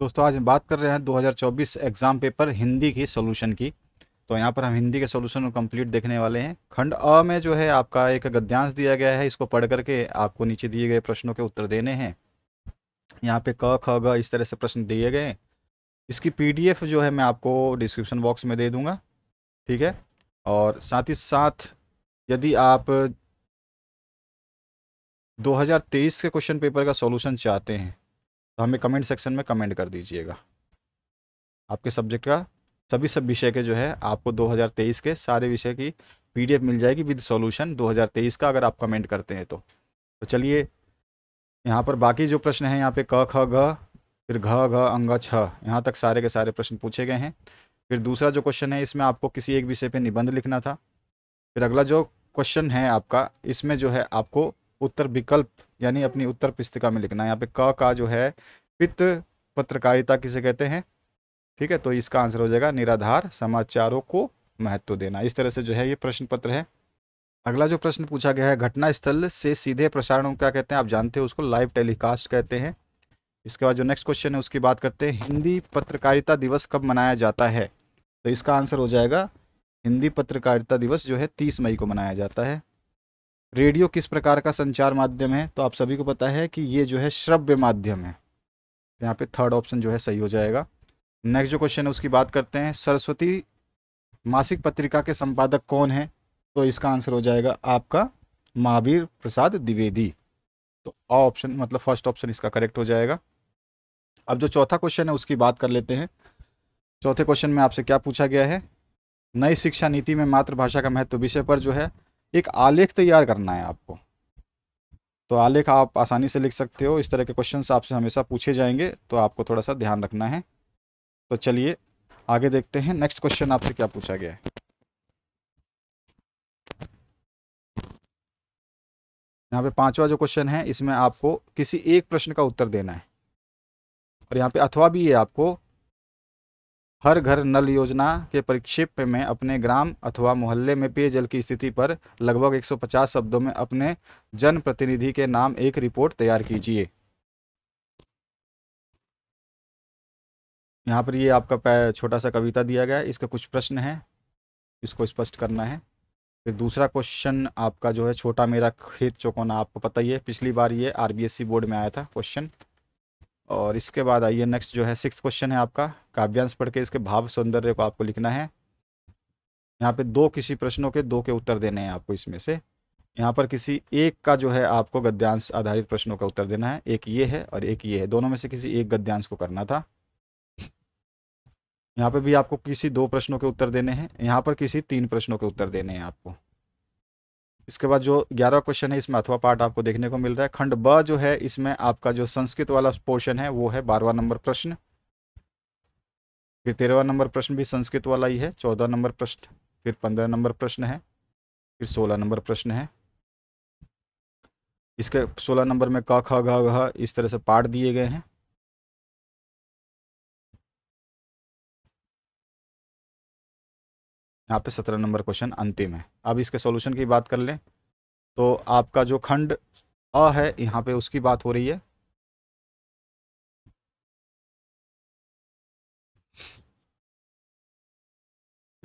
दोस्तों आज हम बात कर रहे हैं 2024 एग्ज़ाम पेपर हिंदी की सोल्यूशन की तो यहाँ पर हम हिंदी के सॉल्यूशन को कंप्लीट देखने वाले हैं खंड अ में जो है आपका एक गद्यांश दिया गया है इसको पढ़ करके आपको नीचे दिए गए प्रश्नों के उत्तर देने हैं यहाँ पे क ख ग इस तरह से प्रश्न दिए गए हैं इसकी पी जो है मैं आपको डिस्क्रिप्शन बॉक्स में दे दूँगा ठीक है और साथ ही साथ यदि आप 2023 के क्वेश्चन पेपर का सॉल्यूशन चाहते हैं तो हमें कमेंट सेक्शन में कमेंट कर दीजिएगा आपके सब्जेक्ट का सभी सब विषय के जो है आपको 2023 के सारे विषय की पीडीएफ मिल जाएगी विद सॉल्यूशन 2023 का अगर आप कमेंट करते हैं तो तो चलिए यहाँ पर बाकी जो प्रश्न हैं यहाँ पे क ख ग फिर घ घ अंग छ यहाँ तक सारे के सारे प्रश्न पूछे गए हैं फिर दूसरा जो क्वेश्चन है इसमें आपको किसी एक विषय पर निबंध लिखना था फिर अगला जो क्वेश्चन है आपका इसमें जो है आपको उत्तर विकल्प यानी अपनी उत्तर पुस्तिका में लिखना है यहाँ पे क का जो है पित्त पत्रकारिता किसे कहते हैं ठीक है तो इसका आंसर हो जाएगा निराधार समाचारों को महत्व देना इस तरह से जो है ये प्रश्न पत्र है अगला जो प्रश्न पूछा गया है घटना स्थल से सीधे प्रसारण क्या कहते हैं आप जानते हो उसको लाइव टेलीकास्ट कहते हैं इसके बाद जो नेक्स्ट क्वेश्चन है उसकी बात करते हैं हिंदी पत्रकारिता दिवस कब मनाया जाता है तो इसका आंसर हो जाएगा हिंदी पत्रकारिता दिवस जो है तीस मई को मनाया जाता है रेडियो किस प्रकार का संचार माध्यम है तो आप सभी को पता है कि ये जो है श्रव्य माध्यम है यहाँ पे थर्ड ऑप्शन जो है सही हो जाएगा नेक्स्ट जो क्वेश्चन है उसकी बात करते हैं सरस्वती मासिक पत्रिका के संपादक कौन है तो इसका आंसर हो जाएगा आपका महावीर प्रसाद द्विवेदी तो ऑप्शन मतलब फर्स्ट ऑप्शन इसका करेक्ट हो जाएगा अब जो चौथा क्वेश्चन है उसकी बात कर लेते हैं चौथे क्वेश्चन में आपसे क्या पूछा गया है नई शिक्षा नीति में मातृभाषा का महत्व विषय पर जो है एक आलेख तैयार करना है आपको तो आलेख आप आसानी से लिख सकते हो इस तरह के क्वेश्चन आपसे हमेशा पूछे जाएंगे तो आपको थोड़ा सा ध्यान रखना है तो चलिए आगे देखते हैं नेक्स्ट क्वेश्चन आपसे क्या पूछा गया है यहाँ पे पांचवा जो क्वेश्चन है इसमें आपको किसी एक प्रश्न का उत्तर देना है और यहाँ पे अथवा भी है आपको हर घर नल योजना के परिप्रेक्ष्य में अपने ग्राम अथवा मोहल्ले में पेयजल की स्थिति पर लगभग 150 शब्दों में अपने जनप्रतिनिधि के नाम एक रिपोर्ट तैयार कीजिए यहाँ पर ये आपका छोटा सा कविता दिया गया है इसका कुछ प्रश्न है इसको स्पष्ट करना है फिर दूसरा क्वेश्चन आपका जो है छोटा मेरा खेत चौकोना आपको पता ही है पिछली बार ये आरबीएससी बोर्ड में आया था क्वेश्चन और इसके बाद आइए नेक्स्ट जो है सिक्स क्वेश्चन है आपका काव्यांश पढ़ के इसके भाव सौंदर्य को आपको लिखना है यहाँ पे दो किसी प्रश्नों के दो के उत्तर देने हैं आपको इसमें से यहाँ पर किसी एक का जो है आपको गद्यांश आधारित प्रश्नों का उत्तर देना है एक ये है और एक ये है दोनों में से किसी एक गद्यांश को करना था यहाँ पे भी आपको किसी दो प्रश्नों के उत्तर देने हैं यहाँ पर किसी तीन प्रश्नों के उत्तर देने हैं आपको इसके बाद जो ग्यारह क्वेश्चन है इसमें अथवा पार्ट आपको देखने को मिल रहा है खंड ब जो है इसमें आपका जो संस्कृत वाला पोर्शन है वो है बारवा नंबर प्रश्न फिर तेरहवा नंबर प्रश्न भी संस्कृत वाला ही है चौदह नंबर प्रश्न फिर पंद्रह नंबर प्रश्न है फिर सोलह नंबर प्रश्न है इसके सोलह नंबर में क ख घ इस तरह से पार्ट दिए गए हैं यहाँ पे सत्रह नंबर क्वेश्चन अंतिम है अब इसके सॉल्यूशन की बात कर लें तो आपका जो खंड अ है यहाँ पे उसकी बात हो रही है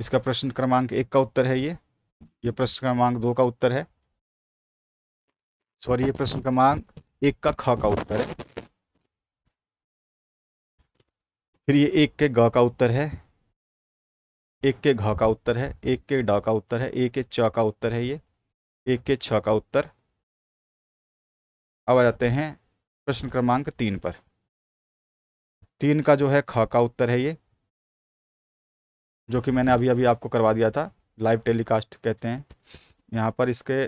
इसका प्रश्न क्रमांक एक का उत्तर है ये ये प्रश्न क्रमांक दो का उत्तर है सॉरी ये प्रश्न क्रमांक एक का ख का उत्तर है फिर ये एक के ग का उत्तर है एक के घ का उत्तर है एक के ड का उत्तर है एक के च का उत्तर है ये एक के छ का उत्तर अब आ जाते हैं प्रश्न क्रमांक तीन पर तीन का जो है ख का उत्तर है ये जो कि मैंने अभी अभी आपको करवा दिया था लाइव टेलीकास्ट कहते हैं यहाँ पर इसके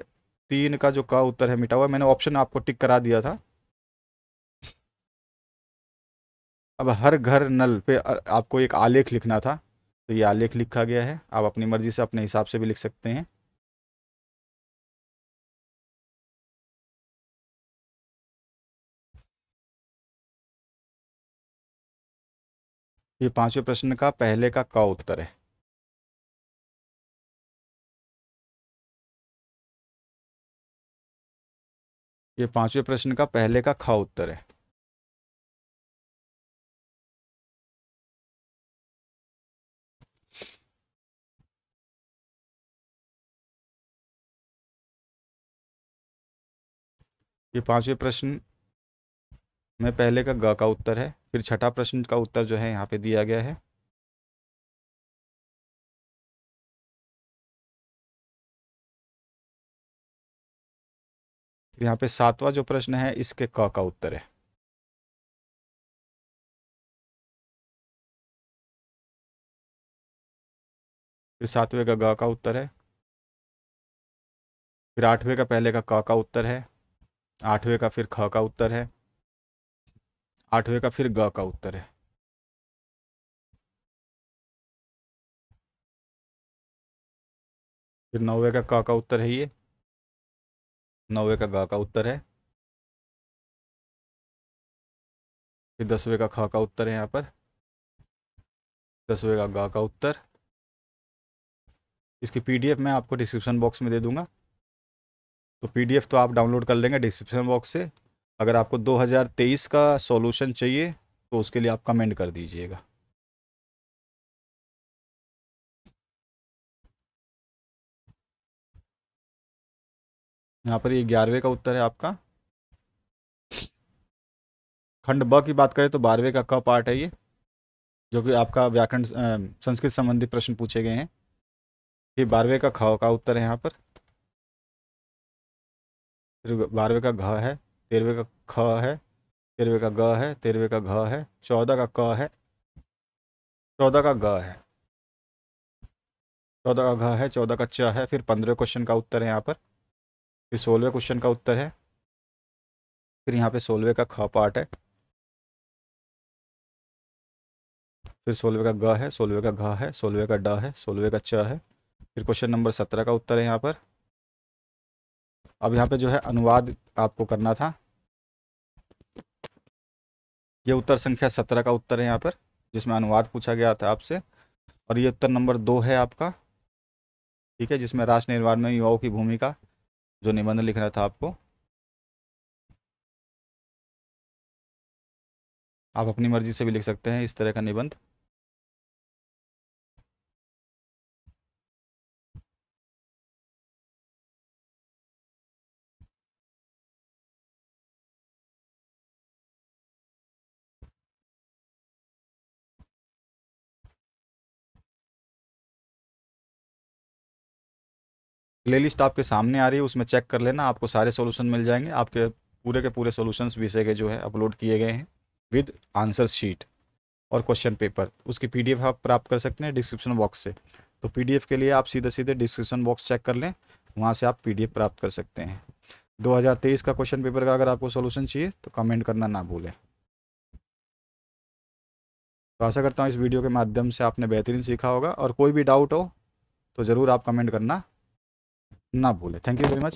तीन का जो क उत्तर है मिटा हुआ मैंने ऑप्शन आपको टिक करा दिया था अब हर घर नल पे आपको एक आलेख लिखना था तो ये आलेख लिखा गया है आप अपनी मर्जी से अपने हिसाब से भी लिख सकते हैं ये पांचवें प्रश्न का पहले का क उत्तर है ये पांचवें प्रश्न का पहले का ख उत्तर है ये पांचवें प्रश्न में पहले का ग का उत्तर है फिर छठा प्रश्न का उत्तर जो है यहाँ पे दिया गया है फिर यहाँ पे सातवां जो प्रश्न है इसके क का उत्तर है फिर सातवें का ग का उत्तर है फिर आठवें का पहले का क का उत्तर है आठवें का फिर ख का उत्तर है आठवें का फिर ग का उत्तर है फिर नौवे का क का उत्तर है ये नौवे का ग का उत्तर है फिर दसवें का ख का उत्तर है यहाँ पर दसवें का ग का उत्तर इसकी पीडीएफ मैं आपको डिस्क्रिप्शन बॉक्स में दे दूंगा तो पीडीएफ तो आप डाउनलोड कर लेंगे डिस्क्रिप्शन बॉक्स से अगर आपको 2023 का सॉल्यूशन चाहिए तो उसके लिए आप कमेंट कर दीजिएगा यहाँ पर ये ग्यारहवें का उत्तर है आपका खंड ब की बात करें तो बारहवें का क पार्ट है ये जो कि आपका व्याकरण संस्कृत संबंधी प्रश्न पूछे गए हैं ये बारहवें का ख का उत्तर है यहाँ पर फिर बारहवें का घ है तेरहवें का ख है तेरहवें का ग है तेरहवें का घ है चौदह का क है चौदह का ग है चौदह का घ है चौदह का च है फिर पंद्रह क्वेश्चन का उत्तर है यहाँ पर फिर सोलहवें क्वेश्चन का उत्तर है फिर यहाँ पे सोलहवें का ख पार्ट है फिर सोलहवें का ग है सोलहवें का घ है सोलहवें का ड है सोलहवें का च है फिर क्वेश्चन नंबर सत्रह का उत्तर है यहाँ पर अब यहाँ पे जो है अनुवाद आपको करना था ये उत्तर संख्या सत्रह का उत्तर है यहाँ पर जिसमें अनुवाद पूछा गया था आपसे और ये उत्तर नंबर दो है आपका ठीक है जिसमें राष्ट्र निर्माण में युवाओं की भूमिका जो निबंध लिखना था आपको आप अपनी मर्जी से भी लिख सकते हैं इस तरह का निबंध प्ले लिस्ट आपके सामने आ रही है उसमें चेक कर लेना आपको सारे सोल्यूशन मिल जाएंगे आपके पूरे के पूरे सोल्यूशन विषय के जो है अपलोड किए गए हैं विद आंसर शीट और क्वेश्चन पेपर उसकी पीडीएफ आप प्राप्त कर सकते हैं डिस्क्रिप्शन बॉक्स से तो पीडीएफ के लिए आप सीधे सीधे डिस्क्रिप्शन बॉक्स चेक कर लें वहाँ से आप पी प्राप्त कर सकते हैं 2023 का क्वेश्चन पेपर का अगर आपको सोल्यूशन चाहिए तो कमेंट करना ना भूलें तो आशा करता हूँ इस वीडियो के माध्यम से आपने बेहतरीन सीखा होगा और कोई भी डाउट हो तो ज़रूर आप कमेंट करना না ভুলে থ্যাংক ইউ ভেরি মাচ